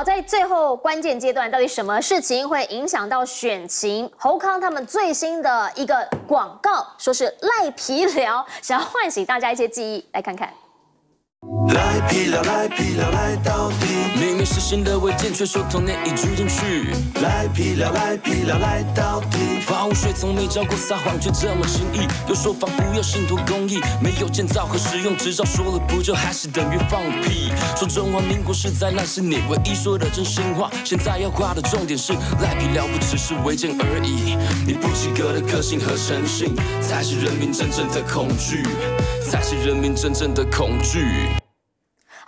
好，在最后关键阶段，到底什么事情会影响到选情？侯康他们最新的一个广告，说是赖皮聊，想要唤醒大家一些记忆，来看看。赖皮聊赖皮聊赖到底。明明是新的未见，却说童年已住进去。赖皮聊赖皮聊赖到底。污水从没教过，撒谎却这么轻易。有说法不要信托公益，没有建造和使用执照，说了不就还是等于放屁。说中华民国是灾难，是你唯一说的真心话。现在要画的重点是，赖皮了不，只是违建而已。你不及格的个性和诚信，才是人民真正的恐惧，才是人民真正的恐惧。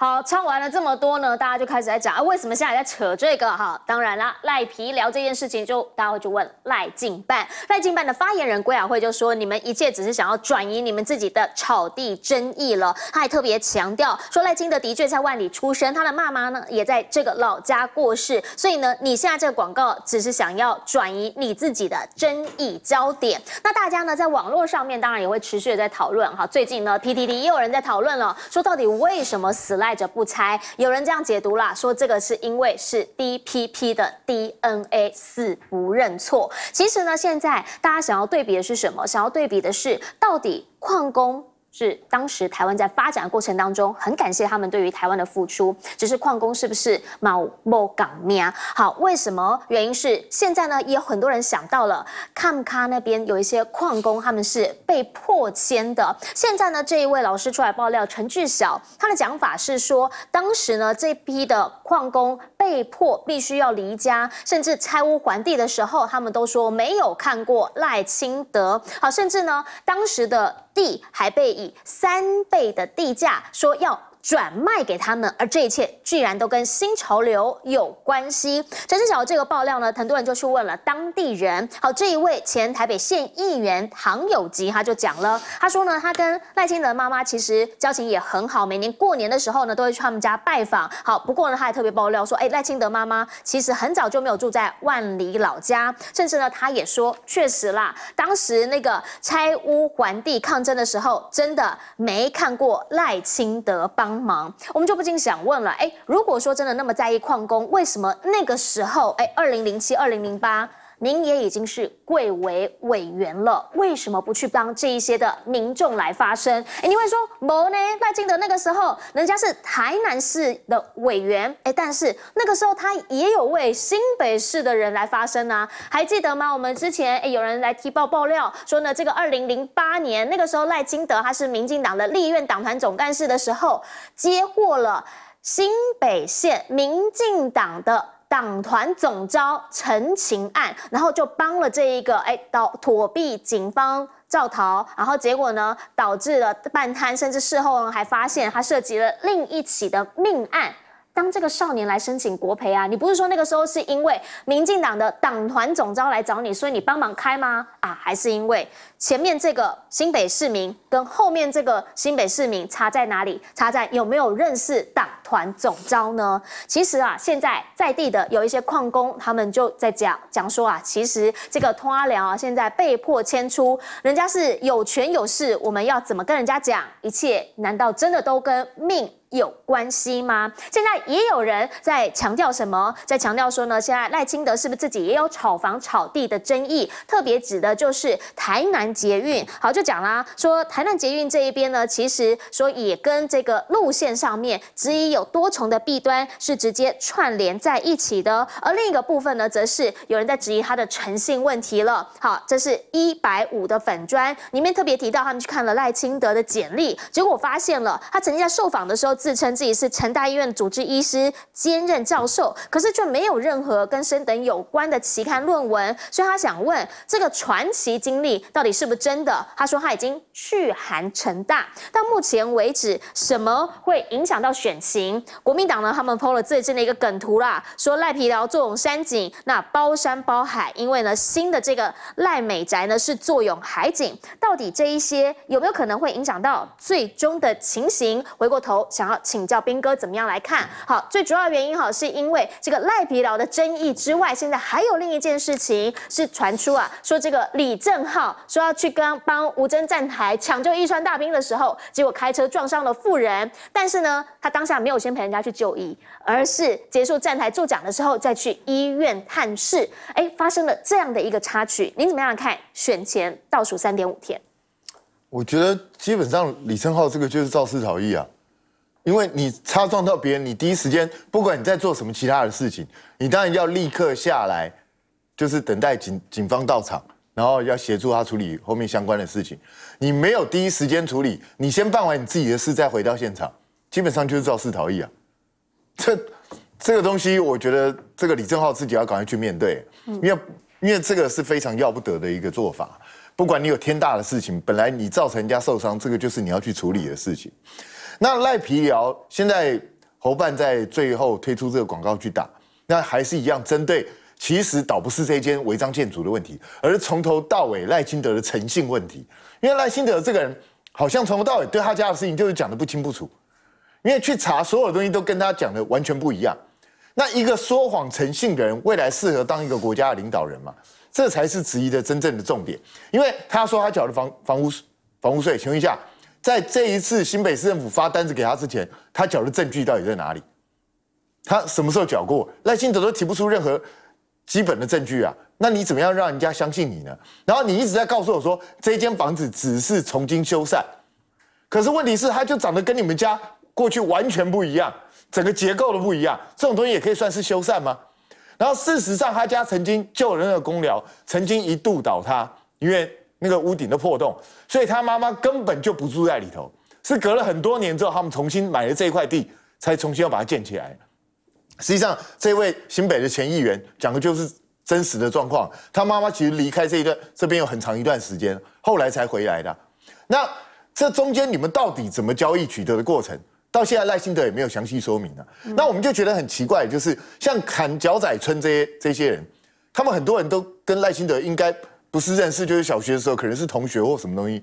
好，唱完了这么多呢，大家就开始在讲啊，为什么现在在扯这个哈？当然啦，赖皮聊这件事情，就大家会就问赖静办，赖静办的发言人郭雅慧就说，你们一切只是想要转移你们自己的草地争议了。他还特别强调说，赖金德的确在万里出生，他的妈妈呢也在这个老家过世，所以呢，你现在这个广告只是想要转移你自己的争议焦点。那大家呢，在网络上面当然也会持续的在讨论哈。最近呢，PTT 也有人在讨论了，说到底为什么死赖。着不拆，有人这样解读啦，说这个是因为是 DPP 的 DNA 死不认错。其实呢，现在大家想要对比的是什么？想要对比的是，到底矿工。是当时台湾在发展的过程当中，很感谢他们对于台湾的付出。只是矿工是不是某某港命啊？好，为什么？原因是现在呢，也有很多人想到了，堪卡那边有一些矿工，他们是被迫迁的。现在呢，这一位老师出来爆料，陈巨晓，他的讲法是说，当时呢，这批的。矿工被迫必须要离家，甚至拆屋还地的时候，他们都说没有看过赖清德。好，甚至呢，当时的地还被以三倍的地价说要。转卖给他们，而这一切居然都跟新潮流有关系。陈思晓这个爆料呢，很多人就去问了当地人。好，这一位前台北县议员唐友吉他就讲了，他说呢，他跟赖清德妈妈其实交情也很好，每年过年的时候呢，都会去他们家拜访。好，不过呢，他还特别爆料说，哎，赖清德妈妈其实很早就没有住在万里老家，甚至呢，他也说，确实啦，当时那个拆屋还地抗争的时候，真的没看过赖清德帮。帮忙，我们就不禁想问了：哎，如果说真的那么在意矿工，为什么那个时候？哎，二零零七、二零零八。您也已经是贵为委员了，为什么不去帮这一些的民众来发声？哎，你会说某呢？赖清德那个时候，人家是台南市的委员，哎，但是那个时候他也有为新北市的人来发声啊，还记得吗？我们之前哎，有人来提报爆料说呢，这个二零零八年那个时候，赖清德他是民进党的立院党团总干事的时候，接获了新北县民进党的。党团总招陈情案，然后就帮了这一个，哎，到躲避警方造逃，然后结果呢，导致了半瘫，甚至事后呢还发现他涉及了另一起的命案。当这个少年来申请国赔啊，你不是说那个时候是因为民进党的党团总招来找你，所以你帮忙开吗？啊，还是因为前面这个新北市民跟后面这个新北市民差在哪里？差在有没有认识党？总招呢？其实啊，现在在地的有一些矿工，他们就在讲讲说啊，其实这个通阿良啊，现在被迫迁出，人家是有权有势，我们要怎么跟人家讲？一切难道真的都跟命？有关系吗？现在也有人在强调什么？在强调说呢，现在赖清德是不是自己也有炒房、炒地的争议？特别指的就是台南捷运。好，就讲啦，说台南捷运这一边呢，其实说也跟这个路线上面质疑有多重的弊端是直接串联在一起的。而另一个部分呢，则是有人在质疑他的诚信问题了。好，这是一百五的粉砖里面特别提到，他们去看了赖清德的简历，结果发现了他曾经在受访的时候。自称自己是成大医院主治医师、兼任教授，可是却没有任何跟升等有关的期刊论文，所以他想问这个传奇经历到底是不是真的？他说他已经去函成大，到目前为止什么会影响到选情？国民党呢？他们抛了最近的一个梗图啦，说赖皮寮坐拥山景，那包山包海，因为呢新的这个赖美宅呢是坐拥海景，到底这一些有没有可能会影响到最终的情形？回过头想。请教兵哥怎么样来看？好，最主要原因哈，是因为这个赖皮劳的争议之外，现在还有另一件事情是传出啊，说这个李正浩说要去跟帮吴征站台抢救一川大兵的时候，结果开车撞伤了妇人，但是呢，他当下没有先陪人家去就医，而是结束站台助讲的时候再去医院探视，哎，发生了这样的一个插曲，您怎么样看？选前倒数三点五天，我觉得基本上李正浩这个就是肇事逃逸啊。因为你擦撞到别人，你第一时间不管你在做什么其他的事情，你当然要立刻下来，就是等待警警方到场，然后要协助他处理后面相关的事情。你没有第一时间处理，你先办完你自己的事再回到现场，基本上就是肇事逃逸啊。这这个东西，我觉得这个李正浩自己要赶快去面对，因为因为这个是非常要不得的一个做法。不管你有天大的事情，本来你造成人家受伤，这个就是你要去处理的事情。那赖皮聊现在侯办在最后推出这个广告去打，那还是一样针对其实倒不是这间违章建筑的问题，而是从头到尾赖清德的诚信问题。因为赖清德这个人好像从头到尾对他家的事情就是讲的不清不楚，因为去查所有东西都跟他讲的完全不一样。那一个说谎诚信的人，未来适合当一个国家的领导人吗？这才是质疑的真正的重点。因为他说他缴的房房屋房屋税，请问一下。在这一次新北市政府发单子给他之前，他缴的证据到底在哪里？他什么时候缴过？赖清德都提不出任何基本的证据啊！那你怎么样让人家相信你呢？然后你一直在告诉我说，这间房子只是重新修缮，可是问题是，它就长得跟你们家过去完全不一样，整个结构都不一样，这种东西也可以算是修缮吗？然后事实上，他家曾经人的那公寮曾经一度倒塌，因为。那个屋顶的破洞，所以他妈妈根本就不住在里头，是隔了很多年之后，他们重新买了这一块地，才重新要把它建起来。实际上，这位新北的前议员讲的就是真实的状况，他妈妈其实离开这一段这边有很长一段时间，后来才回来的。那这中间你们到底怎么交易取得的过程，到现在赖幸德也没有详细说明啊。那我们就觉得很奇怪，就是像砍脚仔村这些这些人，他们很多人都跟赖幸德应该。不是认识，就是小学的时候，可能是同学或什么东西。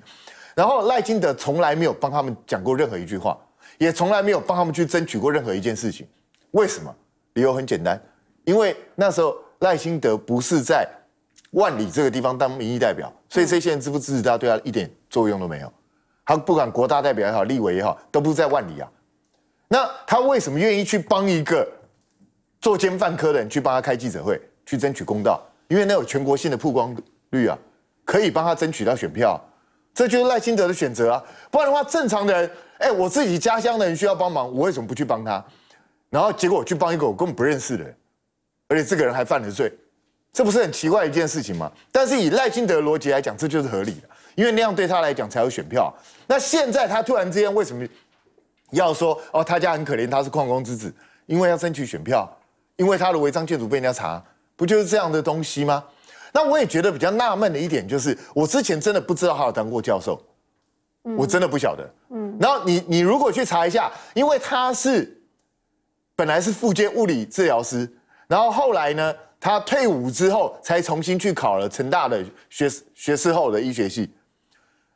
然后赖金德从来没有帮他们讲过任何一句话，也从来没有帮他们去争取过任何一件事情。为什么？理由很简单，因为那时候赖金德不是在万里这个地方当民意代表，所以这些人支不支持他，对他一点作用都没有。他不管国大代表也好，立委也好，都不是在万里啊。那他为什么愿意去帮一个作奸犯科的人去帮他开记者会，去争取公道？因为那有全国性的曝光。率啊，可以帮他争取到选票，这就是赖清德的选择啊。不然的话，正常的人，哎，我自己家乡的人需要帮忙，我为什么不去帮他？然后结果我去帮一个我根本不认识的人，而且这个人还犯了罪，这不是很奇怪一件事情吗？但是以赖清德逻辑来讲，这就是合理的，因为那样对他来讲才有选票。那现在他突然之间为什么要说哦，他家很可怜，他是矿工之子，因为要争取选票，因为他的违章建筑被人家查，不就是这样的东西吗？那我也觉得比较纳闷的一点就是，我之前真的不知道他有当过教授，我真的不晓得。嗯，然后你你如果去查一下，因为他是本来是副件物理治疗师，然后后来呢，他退伍之后才重新去考了成大的学学士后的医学系。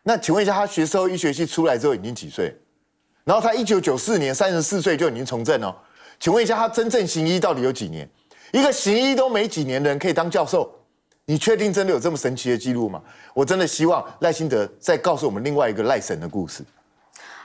那请问一下，他学士后医学系出来之后已经几岁？然后他一九九四年三十四岁就已经从政哦。请问一下，他真正行医到底有几年？一个行医都没几年的人可以当教授？你确定真的有这么神奇的记录吗？我真的希望赖心德再告诉我们另外一个赖神的故事。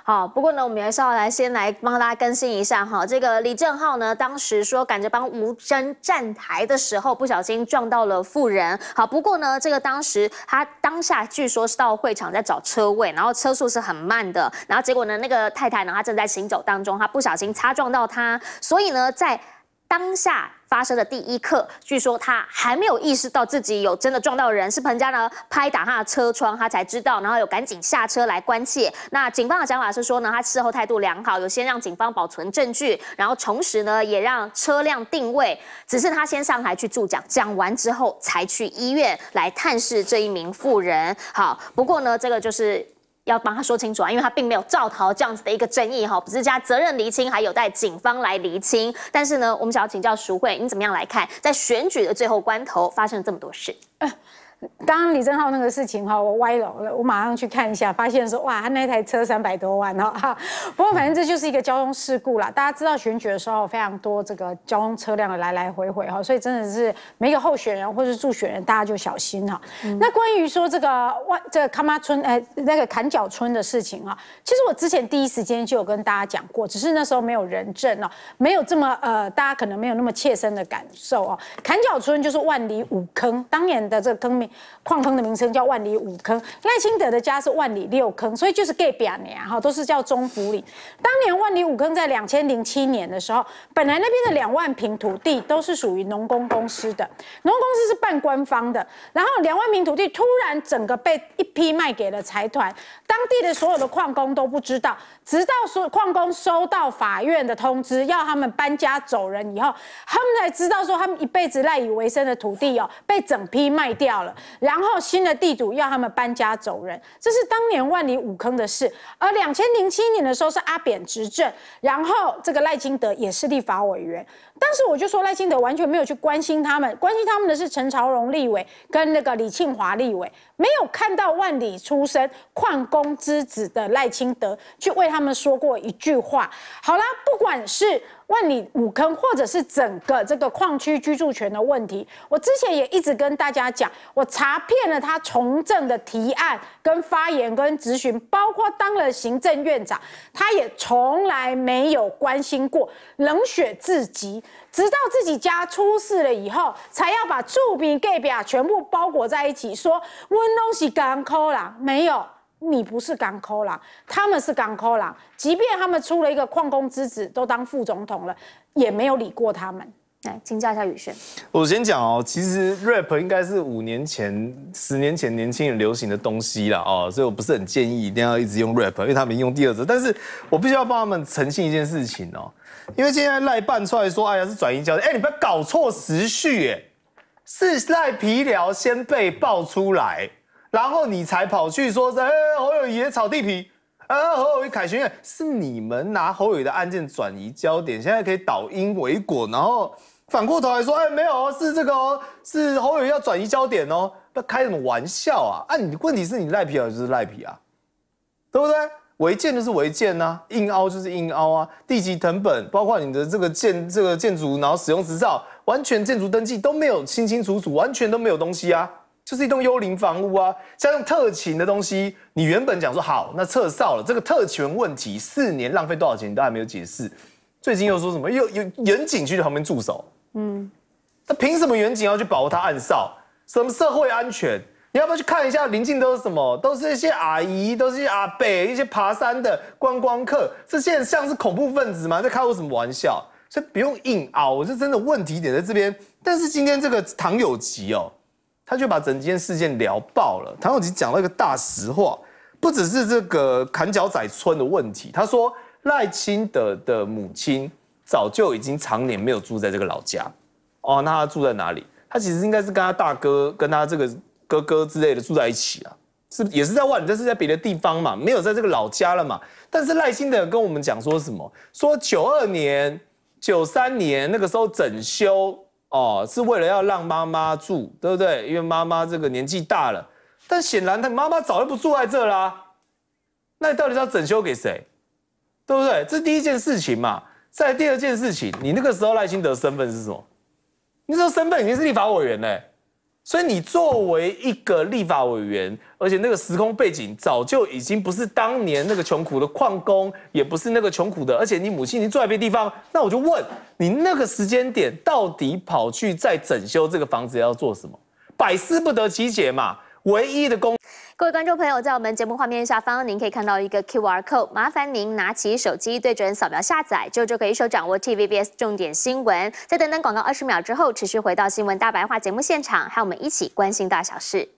好，不过呢，我们还是要来先来帮大家更新一下哈。这个李正浩呢，当时说赶着帮吴真站台的时候，不小心撞到了妇人。好，不过呢，这个当时他当下据说是到会场在找车位，然后车速是很慢的，然后结果呢，那个太太呢，她正在行走当中，她不小心擦撞到他，所以呢，在当下。发生的第一刻，据说他还没有意识到自己有真的撞到人，是彭家呢拍打他的车窗，他才知道，然后有赶紧下车来关切。那警方的想法是说呢，他事后态度良好，有先让警方保存证据，然后同时呢也让车辆定位，只是他先上台去助讲，讲完之后才去医院来探视这一名妇人。好，不过呢，这个就是。要帮他说清楚啊，因为他并没有造逃这样子的一个争议哈，不是加责任厘清，还有待警方来厘清。但是呢，我们想要请教淑慧，你怎么样来看，在选举的最后关头发生了这么多事？刚刚李正浩那个事情哈，我歪楼了，我马上去看一下，发现说哇，他那台车三百多万哈。不过反正这就是一个交通事故啦。大家知道选举的时候非常多这个交通车辆的来来回回哈，所以真的是每个候选人或是助选人，大家就小心哈。那关于说这个万这个卡玛村呃、那个坎角村的事情啊，其实我之前第一时间就有跟大家讲过，只是那时候没有人证哦，没有这么呃，大家可能没有那么切身的感受哦。坎角村就是万里五坑当年的这个坑名。矿坑的名称叫万里五坑，赖清德的家是万里六坑，所以就是 gay 表年哈，都是叫中福里。当年万里五坑在两千零七年的时候，本来那边的两万坪土地都是属于农工公司的，农工公司是办官方的，然后两万坪土地突然整个被一批卖给了财团，当地的所有的矿工都不知道，直到有矿工收到法院的通知，要他们搬家走人以后，他们才知道说他们一辈子赖以为生的土地哦，被整批卖掉了。然后新的地主要他们搬家走人，这是当年万里五坑的事。而两千零七年的时候是阿扁执政，然后这个赖清德也是立法委员。当时我就说赖清德完全没有去关心他们，关心他们的是陈朝荣立委跟那个李庆华立委，没有看到万里出身矿工之子的赖清德去为他们说过一句话。好啦，不管是。问你五坑或者是整个这个矿区居住权的问题，我之前也一直跟大家讲，我查遍了他从政的提案、跟发言、跟咨询，包括当了行政院长，他也从来没有关心过冷血至极，直到自己家出事了以后，才要把住民盖表全部包裹在一起，说温东西干抠啦，没有。你不是港口啦，他们是港口啦。即便他们出了一个矿工之子都当副总统了，也没有理过他们。来请教一下宇轩。我先讲哦，其实 rap 应该是五年前、十年前年轻人流行的东西啦。哦，所以我不是很建议一定要一直用 rap，因为他们用第二者。但是我必须要帮他们澄清一件事情哦，因为现在赖办出来说，哎呀是转移焦点，哎你不要搞错时序耶，是赖皮聊先被爆出来。然后你才跑去说，哎，侯友谊炒地皮，啊，侯友谊凯旋院是你们拿侯友谊的案件转移焦点，现在可以倒因为果，然后反过头来说，哎，没有，是这个，是侯友谊要转移焦点哦，那开什么玩笑啊？啊，你问题是你赖皮啊，就是赖皮啊，对不对？违建就是违建啊，硬凹就是硬凹啊，地籍成本，包括你的这个建这个建筑，然后使用执照，完全建筑登记都没有清清楚楚，完全都没有东西啊。就是一栋幽灵房屋啊，像特勤的东西，你原本讲说好，那撤哨了，这个特权问题四年浪费多少钱，你都还没有解释。最近又说什么又有远景去旁边驻守，嗯，那凭什么远景要去保护他暗哨？什么社会安全？你要不要去看一下邻近都是什么？都是一些阿姨，都是一些阿伯，一些爬山的观光客，这些像是恐怖分子吗？在开我什么玩笑？所以不用硬拗，我是真的问题点在这边。但是今天这个唐有吉哦。他就把整件事件聊爆了。唐永吉讲了一个大实话，不只是这个砍脚仔村的问题。他说赖清德的母亲早就已经常年没有住在这个老家，哦，那他住在哪里？他其实应该是跟他大哥、跟他这个哥哥之类的住在一起啊，是也是在外，但是在别的地方嘛，没有在这个老家了嘛。但是赖清德跟我们讲说什么？说九二年、九三年那个时候整修。哦，是为了要让妈妈住，对不对？因为妈妈这个年纪大了，但显然他妈妈早就不住在这啦。那你到底要整修给谁？对不对？这第一件事情嘛。再第二件事情，你那个时候赖心德身份是什么？你那时候身份已经是立法委员嘞。所以你作为一个立法委员，而且那个时空背景早就已经不是当年那个穷苦的矿工，也不是那个穷苦的，而且你母亲已经住在别地方。那我就问你，那个时间点到底跑去再整修这个房子要做什么？百思不得其解嘛。唯一的功，各位观众朋友，在我们节目画面下方，您可以看到一个 QR code，麻烦您拿起手机对准扫描下载，就就可以一手掌握 TVBS 重点新闻。再等等广告二十秒之后，持续回到新闻大白话节目现场，和我们一起关心大小事。